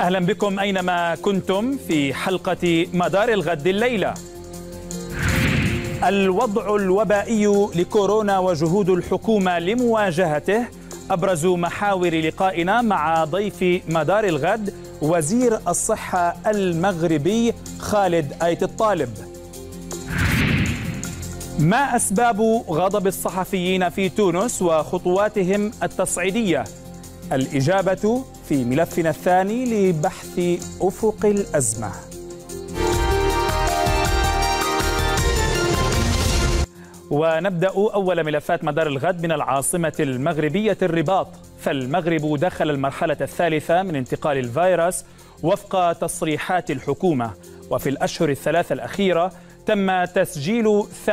اهلا بكم اينما كنتم في حلقه مدار الغد الليله. الوضع الوبائي لكورونا وجهود الحكومه لمواجهته ابرز محاور لقائنا مع ضيف مدار الغد وزير الصحه المغربي خالد ايت الطالب. ما اسباب غضب الصحفيين في تونس وخطواتهم التصعيديه الإجابة في ملفنا الثاني لبحث أفق الأزمة ونبدأ أول ملفات مدار الغد من العاصمة المغربية الرباط فالمغرب دخل المرحلة الثالثة من انتقال الفيروس وفق تصريحات الحكومة وفي الأشهر الثلاثة الأخيرة تم تسجيل 80%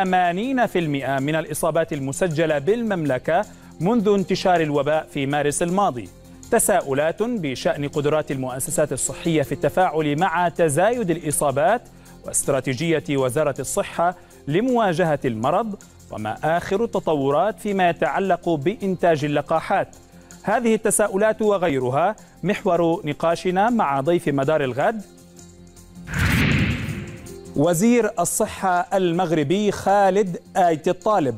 من الإصابات المسجلة بالمملكة منذ انتشار الوباء في مارس الماضي تساؤلات بشأن قدرات المؤسسات الصحية في التفاعل مع تزايد الإصابات واستراتيجية وزارة الصحة لمواجهة المرض وما آخر التطورات فيما يتعلق بإنتاج اللقاحات هذه التساؤلات وغيرها محور نقاشنا مع ضيف مدار الغد وزير الصحة المغربي خالد آيت الطالب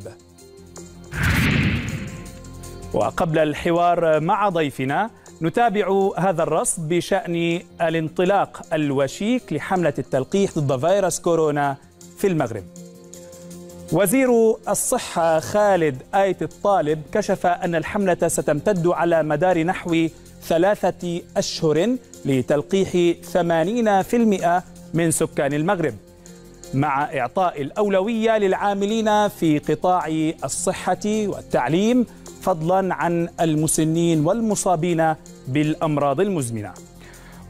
وقبل الحوار مع ضيفنا نتابع هذا الرصد بشأن الانطلاق الوشيك لحملة التلقيح ضد فيروس كورونا في المغرب وزير الصحة خالد آيت الطالب كشف أن الحملة ستمتد على مدار نحو ثلاثة أشهر لتلقيح 80% من سكان المغرب مع إعطاء الأولوية للعاملين في قطاع الصحة والتعليم فضلا عن المسنين والمصابين بالأمراض المزمنة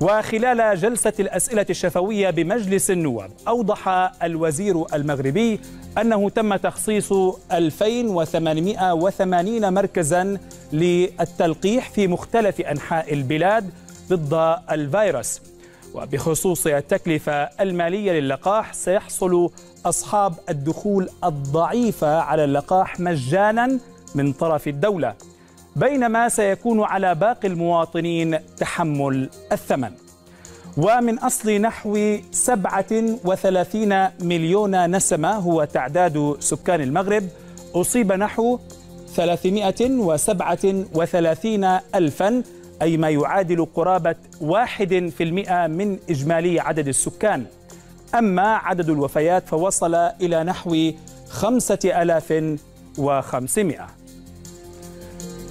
وخلال جلسة الأسئلة الشفوية بمجلس النواب أوضح الوزير المغربي أنه تم تخصيص 2880 مركزا للتلقيح في مختلف أنحاء البلاد ضد الفيروس وبخصوص التكلفة المالية للقاح سيحصل أصحاب الدخول الضعيفة على اللقاح مجاناً من طرف الدولة بينما سيكون على باقي المواطنين تحمل الثمن ومن أصل نحو 37 مليون نسمة هو تعداد سكان المغرب أصيب نحو 337 ألفا أي ما يعادل قرابة 1% من إجمالي عدد السكان أما عدد الوفيات فوصل إلى نحو 5500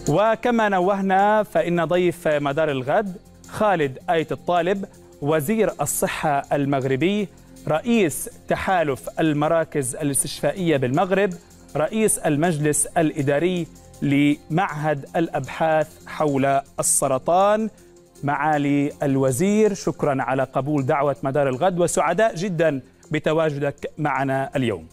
وكما نوهنا فإن ضيف مدار الغد خالد آية الطالب وزير الصحة المغربي رئيس تحالف المراكز الاستشفائية بالمغرب رئيس المجلس الإداري لمعهد الأبحاث حول السرطان معالي الوزير شكرا على قبول دعوة مدار الغد وسعداء جدا بتواجدك معنا اليوم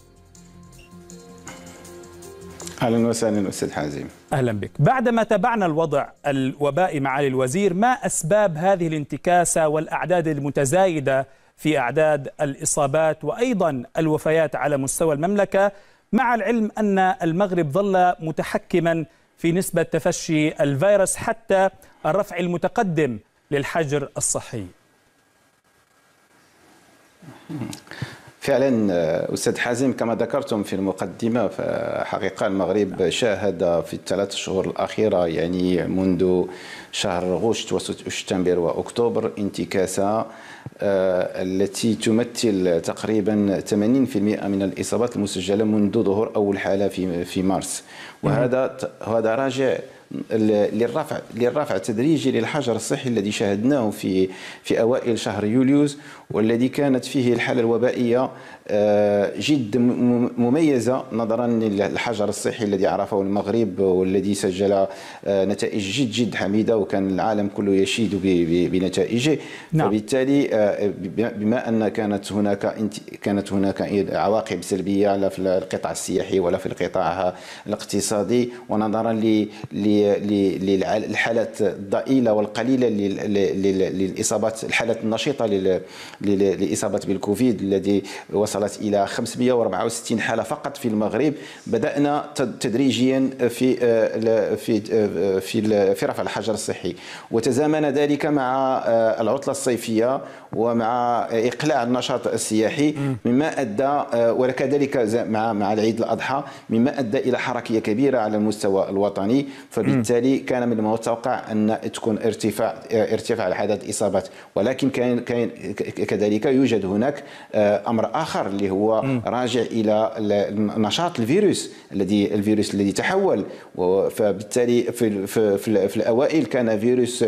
اهلا وسهلا استاذ حازم اهلا بك بعدما تابعنا الوضع الوبائي معالي الوزير ما اسباب هذه الانتكاسه والاعداد المتزايده في اعداد الاصابات وايضا الوفيات على مستوى المملكه مع العلم ان المغرب ظل متحكما في نسبه تفشي الفيروس حتى الرفع المتقدم للحجر الصحي فعلا آه، استاذ حازم كما ذكرتم في المقدمه فحقيقه المغرب شاهد في الثلاث شهور الاخيره يعني منذ شهر غشت وسبتمبر واكتوبر انتكاسه آه، التي تمثل تقريبا 80% من الاصابات المسجله منذ ظهور اول حاله في في مارس وهذا هذا راجع للرفع للرفع التدريجي للحجر الصحي الذي شاهدناه في في اوائل شهر يوليوز والذي كانت فيه الحاله الوبائيه آه، جد مميزه نظرا للحجر الصحي الذي عرفه المغرب والذي سجل آه، نتائج جد جد حميده وكان العالم كله يشيد بنتائجه نعم. وبالتالي آه، بما ان كانت هناك كانت هناك عواقب سلبيه لا في القطاع السياحي ولا في القطاع الاقتصادي ونظرا ل للحالات الضئيله والقليله للاصابات الحالات النشطه للاصابات بالكوفيد الذي وصلت الى 564 حاله فقط في المغرب بدانا تدريجيا في في في في رفع الحجر الصحي وتزامن ذلك مع آه، العطله الصيفيه ومع اقلاع النشاط السياحي مما ادى آه، وكذلك مع مع العيد الاضحى مما ادى الى حركيه كبيره على المستوى الوطني فبالتالي كان من المتوقع ان تكون ارتفاع آه، ارتفاع عدد الاصابات ولكن كان كان كذلك يوجد هناك آه، امر اخر اللي هو راجع الى نشاط الفيروس الذي الفيروس الذي تحول فبالتالي في في, في الاوائل كان فيروس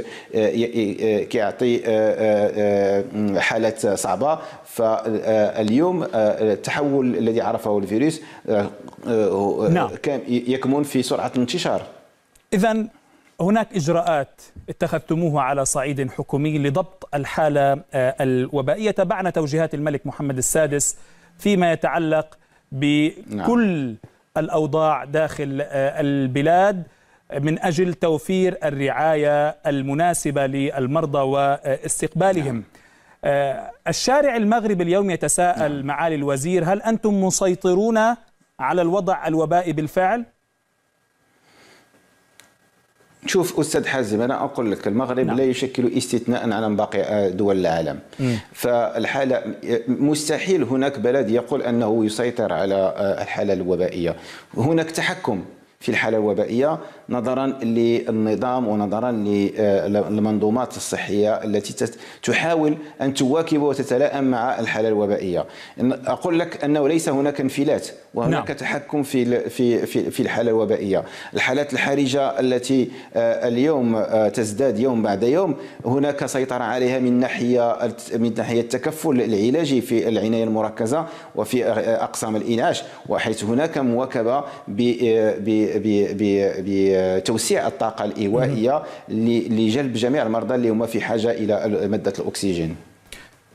كيعطي حالات صعبه فاليوم آه، التحول الذي عرفه الفيروس آه، آه، نعم. يكمن في سرعه الانتشار اذا هناك اجراءات اتخذتموها على صعيد حكومي لضبط الحاله الوبائيه تبعنا توجيهات الملك محمد السادس فيما يتعلق نعم. بكل نعم. الاوضاع داخل البلاد من اجل توفير الرعايه المناسبه للمرضى واستقبالهم نعم. آه، الشارع المغربي اليوم يتساءل نعم. معالي الوزير هل أنتم مسيطرون على الوضع الوبائي بالفعل؟ شوف استاذ حازم انا اقول لك المغرب نعم. لا يشكل استثناء عن باقي دول العالم مم. فالحاله مستحيل هناك بلد يقول انه يسيطر على آه، الحاله الوبائيه هناك تحكم في الحالة الوبائية نظرا للنظام ونظرا للمنظومات الصحية التي تحاول أن تواكب وتتلائم مع الحالة الوبائية أقول لك أنه ليس هناك انفلات وهناك نعم. تحكم في في في الحالة الوبائية الحالات الحرجة التي آه، اليوم آه، تزداد يوم بعد يوم هناك سيطرة عليها من ناحية من ناحية التكفل العلاجي في العناية المركزة وفي أقسام الإنعاش وحيث هناك مواكبة ب آه، بتوسيع الطاقه الايوائيه لجلب جميع المرضى اللي هما في حاجه الى ماده الاكسجين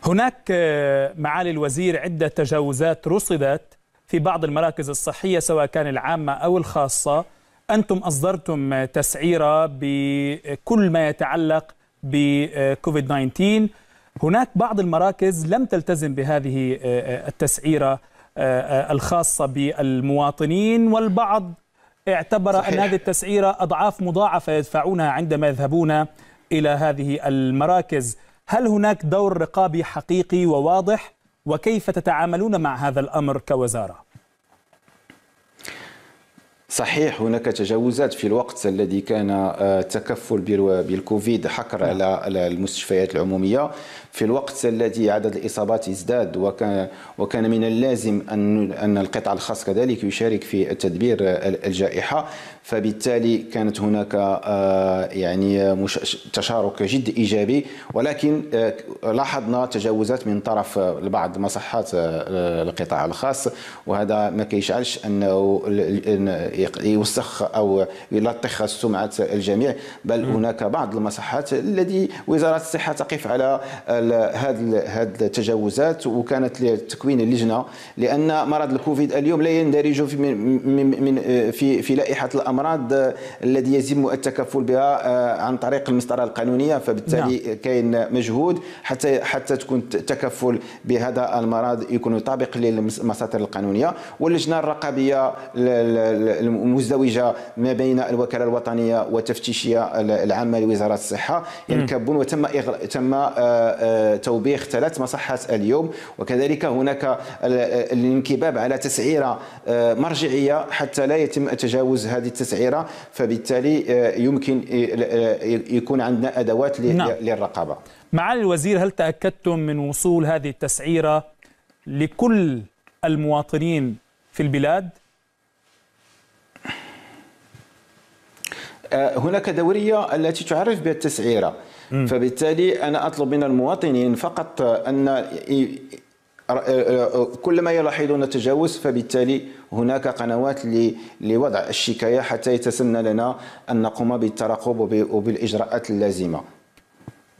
هناك آه، معالي الوزير عده تجاوزات رصدت في بعض المراكز الصحيه سواء كان العامه او الخاصه انتم اصدرتم تسعيره بكل ما يتعلق بكوفيد آه، 19 هناك بعض المراكز لم تلتزم بهذه آه، التسعيره الخاصه بالمواطنين والبعض اعتبر صحيح. أن هذه التسعيرة أضعاف مضاعفة يدفعونها عندما يذهبون إلى هذه المراكز هل هناك دور رقابي حقيقي وواضح وكيف تتعاملون مع هذا الأمر كوزارة؟ صحيح هناك تجاوزات في الوقت الذي كان التكفل آه، بالكوفيد حكر نعم. على المستشفيات العموميه في الوقت الذي عدد الإصابات ازداد وكان, وكان من اللازم أن, أن القطاع الخاص كذلك يشارك في تدبير الجائحة فبالتالي كانت هناك آه، يعني تشارك جد إيجابي ولكن آه، لاحظنا تجاوزات من طرف بعض مصحات آه، القطاع الخاص وهذا ما كيشعلش أنه يوسخ أو يلطخ سمعة الجميع بل هناك بعض المصحات الذي وزارة الصحة تقف على هذه التجاوزات وكانت لتكوين اللجنه لان مرض الكوفيد اليوم لا يندرج في من في في لائحه الامراض الذي يتم التكفل بها آه، عن طريق المسطره القانونيه فبالتالي نعم. كاين مجهود حتى حتى تكون التكفل بهذا المرض يكون يطابق للمساطر القانونيه واللجنه الرقابيه المزدوجه ما بين الوكاله الوطنيه والتفتيشيه العامه لوزاره الصحه ينكبون يعني وتم تم آه، آه، توبيخ ثلاث مصحات اليوم وكذلك هناك الانكباب على تسعيره آه، مرجعيه حتى لا يتم تجاوز هذه التسعيره فبالتالي آه، يمكن آه، يكون عندنا ادوات نعم. للرقابه معالي الوزير هل تاكدتم من وصول هذه التسعيره لكل المواطنين في البلاد آه، هناك دوريه التي تعرف بالتسعيره فبالتالي انا اطلب من المواطنين فقط ان آه، آه، كلما يلاحظون التجاوز فبالتالي هناك قنوات لوضع الشكايه حتى يتسنى لنا ان نقوم بالترقب وبالاجراءات اللازمه.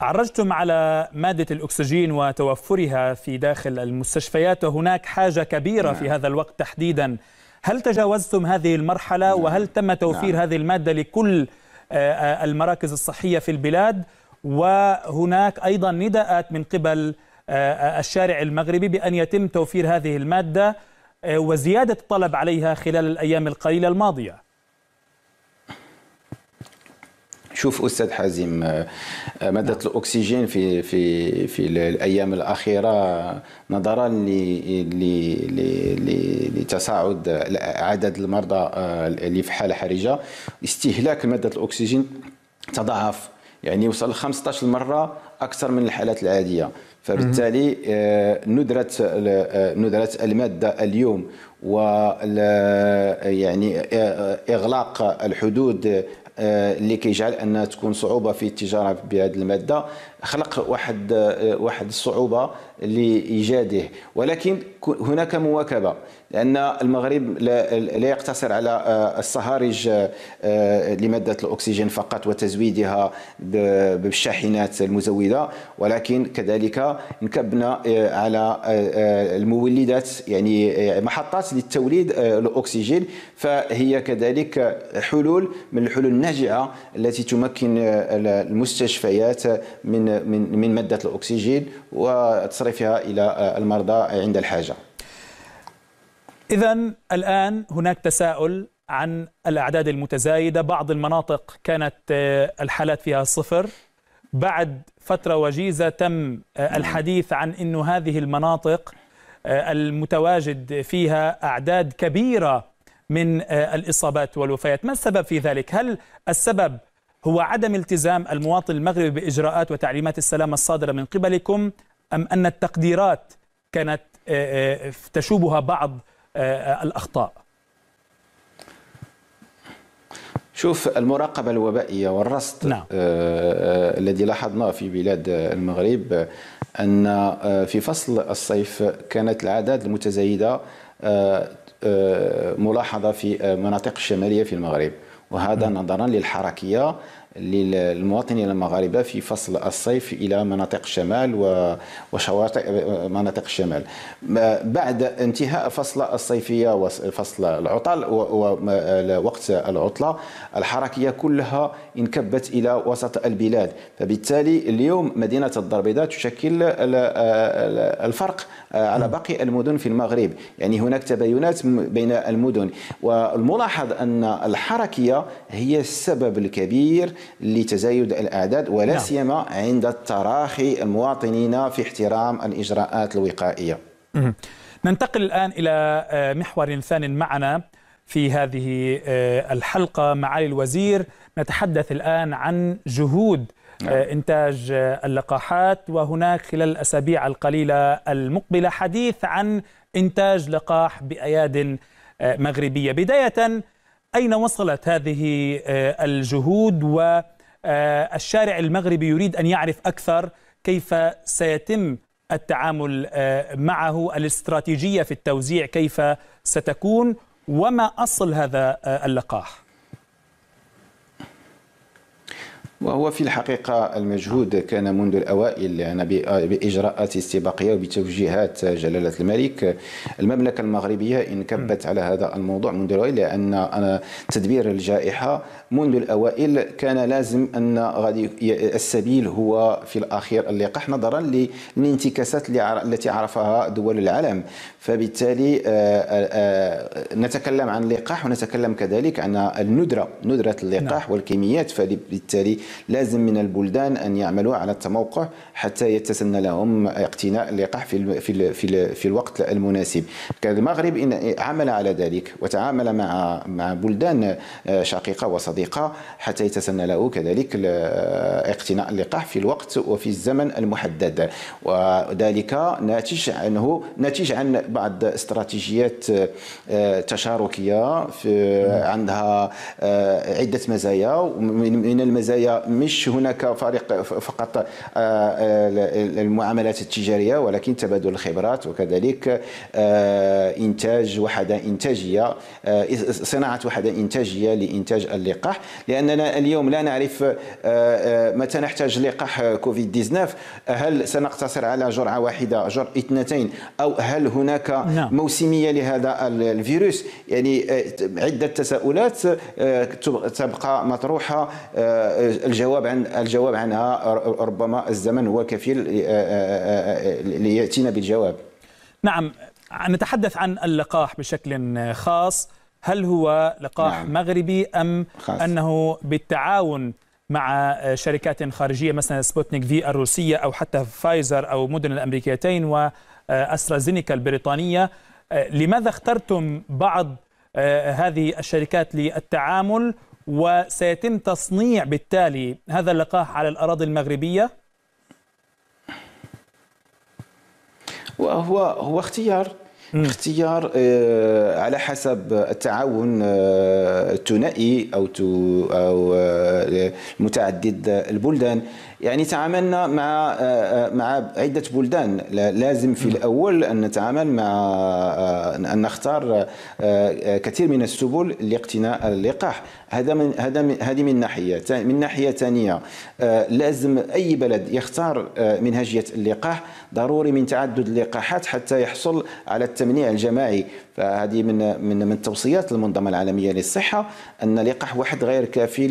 عرجتم على ماده الاكسجين وتوفرها في داخل المستشفيات وهناك حاجه كبيره في نعم. هذا الوقت تحديدا هل تجاوزتم هذه المرحلة نعم. وهل تم نعم. توفير نعم. هذه المادة لكل آه، آه، المراكز الصحية في البلاد وهناك أيضا نداءات من قبل آه، الشارع المغربي بأن يتم توفير هذه المادة وزيادة الطلب عليها خلال الأيام القليلة الماضية شوف استاذ حازم آه، آه، ماده الاكسجين في في في الايام الاخيره نظرا لتصاعد عدد المرضى آه، اللي في حاله حرجه استهلاك ماده الاكسجين تضاعف يعني وصل 15 مره اكثر من الحالات العاديه فبالتالي ندره آه، ندره آه، الماده اليوم و آه، يعني اغلاق الحدود اللي كيجعل ان تكون صعوبه في التجاره بهذه الماده خلق واحد واحد الصعوبه لايجاده ولكن هناك مواكبه لان المغرب لا يقتصر على آه، الصهارج آه، آه، لماده الاكسجين فقط وتزويدها بالشاحنات المزوده ولكن كذلك انكبنا على المولدات يعني محطات للتوليد الاكسجين فهي كذلك حلول من الحلول الناجعه التي تمكن المستشفيات من من من ماده الاكسجين وتصريح وتصريفها إلى آه، المرضى عند الحاجة إذا الآن هناك تساؤل عن الأعداد المتزايدة بعض المناطق كانت آه، الحالات فيها صفر بعد فترة وجيزة تم آه، الحديث عن أن هذه المناطق المتواجد فيها أعداد كبيرة من الإصابات والوفيات ما السبب في ذلك؟ هل السبب هو عدم التزام المواطن المغربي بإجراءات وتعليمات السلامة الصادرة من قبلكم أم أن التقديرات كانت آه، آه، تشوبها بعض آه، الأخطاء شوف المراقبة الوبائية والرصد نعم. الذي لاحظناه في بلاد المغرب أن في فصل الصيف كانت العادات المتزايدة ملاحظة في مناطق الشمالية في المغرب وهذا نعم. نظرا للحركية للمواطنين المغاربة في فصل الصيف إلى مناطق الشمال وشواطئ مناطق الشمال بعد انتهاء فصل الصيفية وفصل العطل ووقت العطلة الحركية كلها انكبت إلى وسط البلاد فبالتالي اليوم مدينة الدار البيضاء تشكل الفرق على باقي المدن في المغرب يعني هناك تباينات بين المدن والملاحظ أن الحركية هي السبب الكبير لتزايد الاعداد ولا نعم. سيما عند التراخي المواطنين في احترام الاجراءات الوقائيه. ننتقل الان الى آه، محور ثان معنا في هذه آه، الحلقه معالي الوزير نتحدث الان عن جهود آه، نعم. إنتاج اللقاحات وهناك خلال الأسابيع القليلة المقبلة حديث عن إنتاج لقاح بأياد مغربية بداية أين وصلت هذه آه، الجهود والشارع آه، المغربي يريد أن يعرف أكثر كيف سيتم التعامل آه، معه الاستراتيجية في التوزيع كيف ستكون وما أصل هذا اللقاح؟ وهو في الحقيقة المجهود كان منذ الأوائل يعني بإجراءات استباقية وبتوجيهات جلالة الملك المملكة المغربية انكبت على هذا الموضوع منذ الأوائل لأن تدبير الجائحة منذ الأوائل كان لازم أن غادي السبيل هو في الأخير اللقاح نظرا للانتكاسات التي عرفها دول العالم فبالتالي آه، آه، آه، نتكلم عن اللقاح ونتكلم كذلك عن الندرة ندرة اللقاح نعم. والكميات فبالتالي لازم من البلدان أن يعملوا على التموقع حتى يتسنى لهم اقتناء اللقاح في في في, في الوقت المناسب المغرب إن عمل على ذلك وتعامل مع مع بلدان آه، شقيقة وصديقة حتى يتسنى له كذلك آه، اقتناء اللقاح في الوقت وفي الزمن المحدد وذلك ناتج عنه ناتج عن بعض استراتيجيات آه، تشاركية في عندها عدة مزايا ومن المزايا مش هناك فارق فقط آه، آه، المعاملات التجاريه ولكن تبادل الخبرات وكذلك آه، انتاج وحده انتاجيه صناعه وحده انتاجيه لانتاج اللقاح لاننا اليوم لا نعرف متى نحتاج لقاح كوفيد 19 هل سنقتصر على جرعه واحده جرعه اثنتين او هل هناك نعم. موسميه لهذا الفيروس يعني عده تساؤلات تبقى مطروحه الجواب عن الجواب عنها ربما الزمن هو كفيل آه، آه، آه، لياتينا بالجواب نعم نتحدث عن اللقاح بشكل خاص هل هو لقاح نعم. مغربي ام خاص. انه بالتعاون مع شركات خارجيه مثلا سبوتنيك في الروسيه او حتى فايزر او مدن الامريكيتين واسترازينيكا البريطانيه لماذا اخترتم بعض هذه الشركات للتعامل وسيتم تصنيع بالتالي هذا اللقاح على الأراضي المغربية وهو هو اختيار اختيار آه، على حسب التعاون آه، الثنائي او او آه، متعدد البلدان يعني تعاملنا مع مع عده بلدان لازم في الاول ان نتعامل مع ان نختار كثير من السبل لاقتناء اللقاح هذا من هذا من هذه من ناحيه من ناحيه ثانيه لازم اي بلد يختار منهجيه اللقاح ضروري من تعدد اللقاحات حتى يحصل على التمنيع الجماعي فهذه من من من توصيات المنظمه العالميه للصحه ان لقاح واحد غير كافي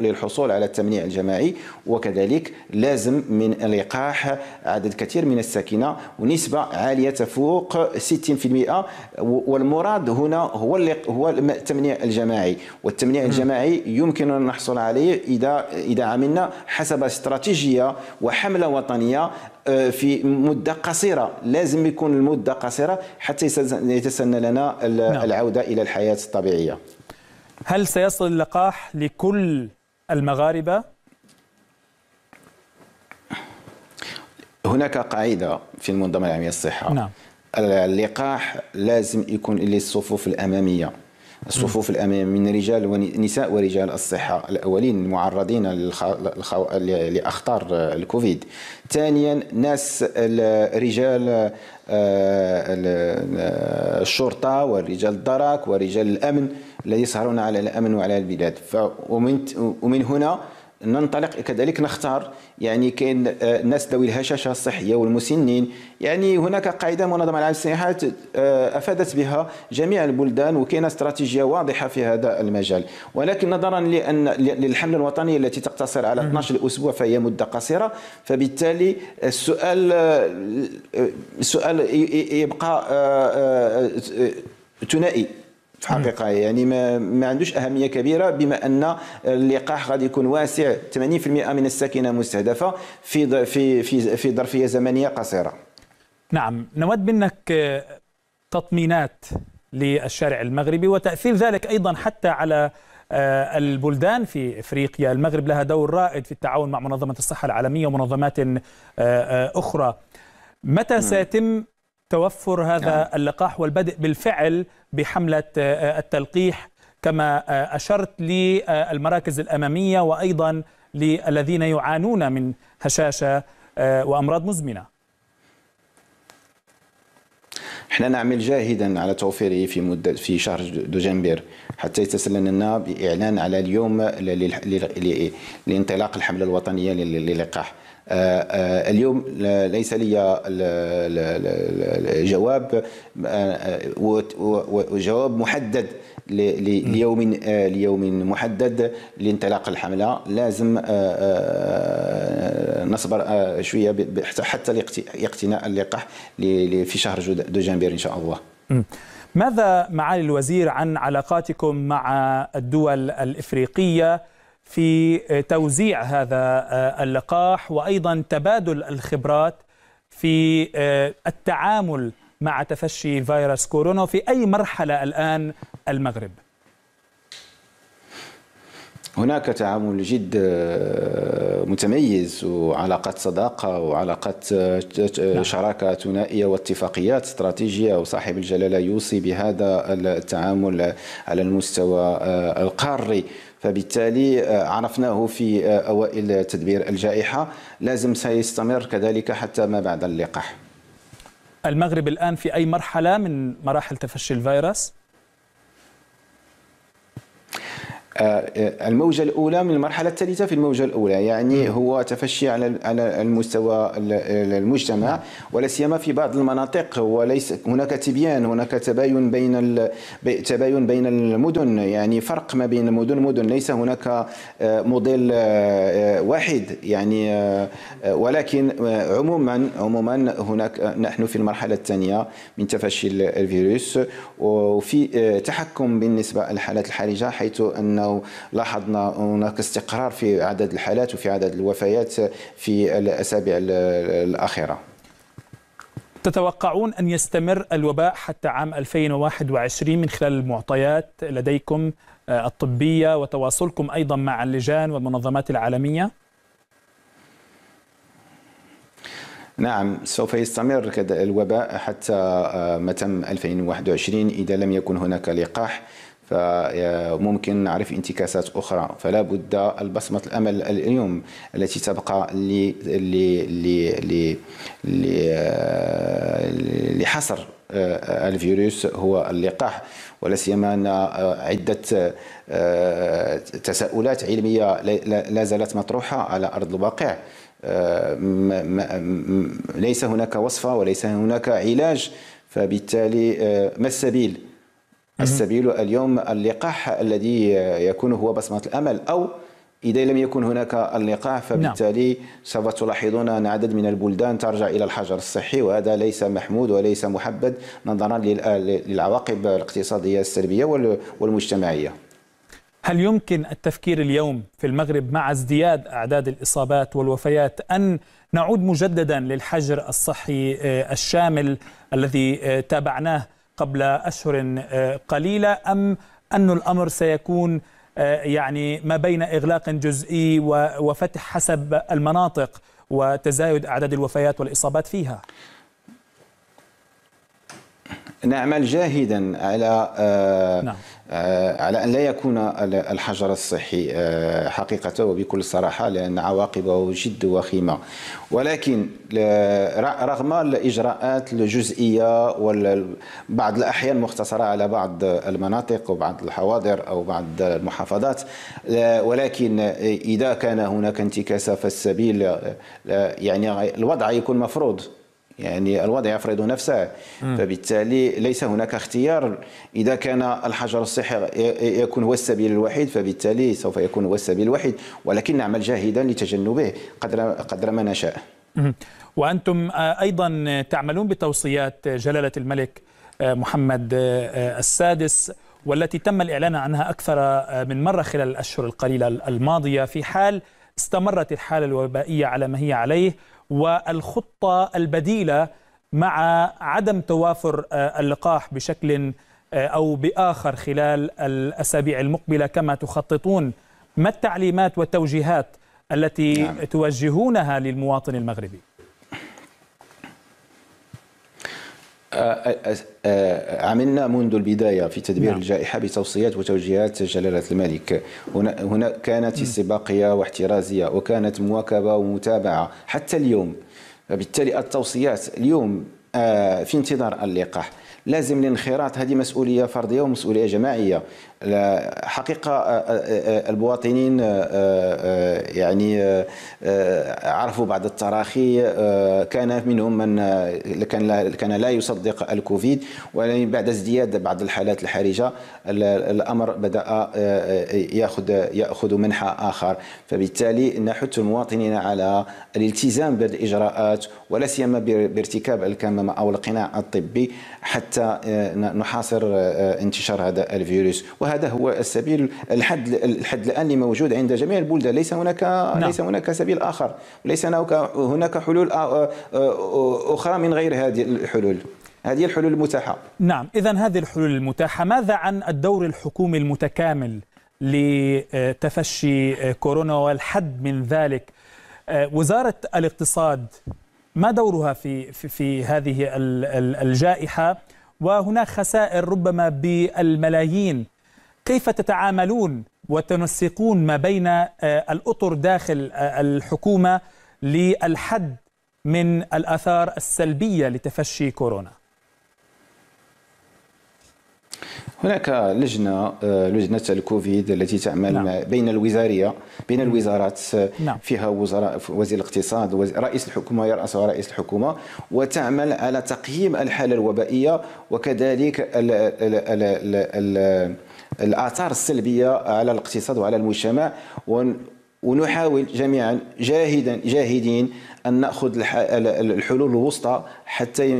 للحصول على التمنيع الجماعي وكذلك لازم من لقاح عدد كثير من الساكنه ونسبه عاليه تفوق 60% والمراد هنا هو هو التمنيع الجماعي والتمنيع الجماعي يمكن ان نحصل عليه اذا اذا عملنا حسب استراتيجيه وحمله وطنيه آه، في مده قصيره لازم يكون المده قصيره حتى يتسنى لنا نعم. العوده الى الحياه الطبيعيه هل سيصل اللقاح لكل المغاربه هناك قاعده في المنظمه العالميه للصحه نعم اللقاح لازم يكون للصفوف الاماميه الصفوف الأمامية من رجال ونساء ورجال الصحة الأولين المعرضين لأخطار الكوفيد ثانيا ناس رجال آه، الشرطة ورجال الدرك ورجال الأمن الذي يسهرون على الأمن وعلى البلاد ومن هنا ننطلق كذلك نختار يعني كاين الناس آه، ذوي الهشاشه الصحيه والمسنين يعني هناك قاعده منظمه العالم للصحه آه، افادت بها جميع البلدان وكاين استراتيجيه واضحه في هذا المجال ولكن نظرا لان للحمله الوطنيه التي تقتصر على 12 اسبوع فهي مده قصيره فبالتالي السؤال آه، السؤال يبقى ثنائي في الحقيقه يعني ما, ما عندوش اهميه كبيره بما ان اللقاح غادي يكون واسع 80% من الساكنه مستهدفه في في في في ظرفيه زمنيه قصيره. نعم نود منك تطمينات للشارع المغربي وتاثير ذلك ايضا حتى على آه، البلدان في افريقيا، المغرب لها دور رائد في التعاون مع منظمه الصحه العالميه ومنظمات آه، آه، اخرى. متى نعم. سيتم توفر هذا نعم. اللقاح والبدء بالفعل بحملة آه، آه، التلقيح كما آه، أشرت للمراكز الأمامية وأيضا للذين يعانون من هشاشة وأمراض مزمنة احنا نعمل جاهدا على توفيره في مده في شهر دجنبر حتى يتسلل لنا باعلان على اليوم لانطلاق الحمله الوطنيه للقاح آه، آه، اليوم ليس لي جواب آه، وجواب محدد ليوم ليوم محدد لانطلاق الحمله لازم نصبر شويه حتى اقتناء اللقاح في شهر دجنبير ان شاء الله ماذا معالي الوزير عن علاقاتكم مع الدول الافريقيه في آه، توزيع هذا آه، اللقاح وايضا تبادل الخبرات في آه، التعامل مع تفشي فيروس كورونا في اي مرحله الان المغرب؟ هناك تعامل جد متميز وعلاقات صداقة وعلاقات نعم. شراكة ثنائية واتفاقيات استراتيجية وصاحب الجلالة يوصي بهذا التعامل على المستوى القاري فبالتالي آه، عرفناه في آه، أوائل تدبير الجائحة لازم سيستمر كذلك حتى ما بعد اللقاح المغرب الآن في أي مرحلة من مراحل تفشي الفيروس؟ آه، الموجة الأولى من المرحلة الثالثة في الموجة الأولى يعني هو تفشي على على المستوى المجتمع ولا سيما في بعض المناطق وليس هناك تبيان هناك تباين بين تباين بين المدن يعني فرق ما بين مدن مدن ليس هناك آه، موديل آه، واحد يعني ولكن عموما عموما هناك نحن في المرحلة الثانية من تفشي الفيروس وفي تحكم بالنسبة للحالات الحرجة حيث أن لانه لاحظنا هناك استقرار في عدد الحالات وفي عدد الوفيات في الاسابيع الاخيره تتوقعون أن يستمر الوباء حتى عام 2021 من خلال المعطيات لديكم آه، الطبية وتواصلكم أيضا مع اللجان والمنظمات العالمية؟ نعم سوف يستمر الوباء حتى آه، متم 2021 إذا لم يكن هناك لقاح فممكن نعرف انتكاسات أخرى فلا بد البصمة الأمل اليوم التي تبقى لحصر آه، الفيروس هو اللقاح ولا سيما ان آه، عده آه، تساؤلات علميه لا زالت مطروحه على ارض الواقع ليس هناك وصفه وليس هناك علاج فبالتالي ما السبيل السبيل اليوم اللقاح الذي يكون هو بصمة الأمل أو إذا لم يكن هناك اللقاح فبالتالي نعم. سوف تلاحظون أن عدد من البلدان ترجع إلى الحجر الصحي وهذا ليس محمود وليس محبد نظرا للعواقب الاقتصادية السلبية والمجتمعية هل يمكن التفكير اليوم في المغرب مع ازدياد أعداد الإصابات والوفيات أن نعود مجددا للحجر الصحي آه، الشامل الذي آه، تابعناه قبل أشهر آه، قليلة أم أن الأمر سيكون آه، يعني ما بين إغلاق جزئي وفتح حسب المناطق وتزايد أعداد الوفيات والإصابات فيها؟ نعمل جاهدا على آه، نعم. آه، على ان لا يكون الحجر الصحي آه، حقيقه وبكل صراحه لان عواقبه جد وخيمه ولكن رغم الاجراءات الجزئيه وبعض الاحيان مختصره على بعض المناطق وبعض الحواضر او بعض المحافظات ولكن اذا كان هناك انتكاسه فالسبيل يعني الوضع يكون مفروض يعني الوضع يفرض نفسه فبالتالي ليس هناك اختيار اذا كان الحجر الصحي يكون هو السبيل الوحيد فبالتالي سوف يكون هو السبيل الوحيد ولكن نعمل جاهدا لتجنبه قدر قدر ما نشاء وانتم ايضا تعملون بتوصيات جلاله الملك محمد السادس والتي تم الاعلان عنها اكثر من مره خلال الاشهر القليله الماضيه في حال استمرت الحاله الوبائيه على ما هي عليه والخطة البديلة مع عدم توافر آه، اللقاح بشكل آه، أو بآخر خلال الأسابيع المقبلة كما تخططون ما التعليمات والتوجيهات التي نعم. توجهونها للمواطن المغربي عملنا منذ البداية في تدبير نعم. الجائحة بتوصيات وتوجيهات جلالة الملك هنا, هنا كانت استباقية واحترازية وكانت مواكبة ومتابعة حتى اليوم بالتالي التوصيات اليوم آه، في انتظار اللقاح لازم الانخراط هذه مسؤوليه فرديه ومسؤوليه جماعيه حقيقه آه، آه، المواطنين يعني عرفوا بعض التراخي كان منهم من كان كان لا يصدق الكوفيد ولكن بعد ازدياد بعض الحالات الحرجه الامر بدا ياخذ ياخذ منحى اخر فبالتالي نحث المواطنين على الالتزام بالاجراءات ولا سيما بارتكاب الكم المصممه او القناع الطبي حتى آه، نحاصر آه، آه، انتشار هذا الفيروس وهذا هو السبيل الحد الحد الان اللي موجود عند جميع البلدان ليس هناك نعم. ليس هناك سبيل اخر ليس هناك هناك حلول اخرى من غير هذه الحلول هذه الحلول المتاحه نعم اذا هذه الحلول المتاحه ماذا عن الدور الحكومي المتكامل لتفشي كورونا والحد من ذلك وزاره الاقتصاد ما دورها في في, في هذه الجائحه وهناك خسائر ربما بالملايين كيف تتعاملون وتنسقون ما بين آه، الاطر داخل آه، الحكومه للحد من الاثار السلبيه لتفشي كورونا هناك لجنه آه، لجنه الكوفيد التي تعمل نعم. بين الوزاريه بين الوزارات نعم. فيها وزراء وزير الاقتصاد رئيس الحكومه يرأسها رئيس الحكومه وتعمل على تقييم الحاله الوبائيه وكذلك ال ال ال الـ الـ الاثار السلبيه على الاقتصاد وعلى المجتمع ونحاول جميعا جاهدا جاهدين ان ناخذ الحلول الوسطى حتى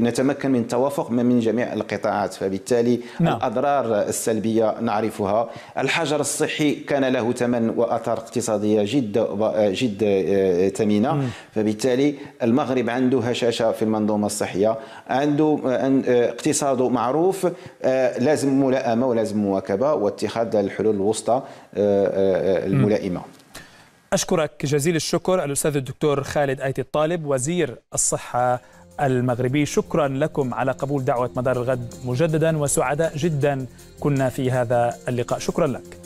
نتمكن من التوافق من جميع القطاعات فبالتالي نعم. الاضرار السلبيه نعرفها الحجر الصحي كان له ثمن واثار اقتصاديه جد جد آه، ثمينه فبالتالي المغرب عنده هشاشه في المنظومه الصحيه عنده آه، آه، اقتصاده معروف لازم ملائمه ولازم مواكبه واتخاذ الحلول الوسطى الملائمه أشكرك جزيل الشكر الأستاذ الدكتور خالد آيتي الطالب وزير الصحة المغربي شكرا لكم على قبول دعوة مدار الغد مجددا وسعداء جدا كنا في هذا اللقاء شكرا لك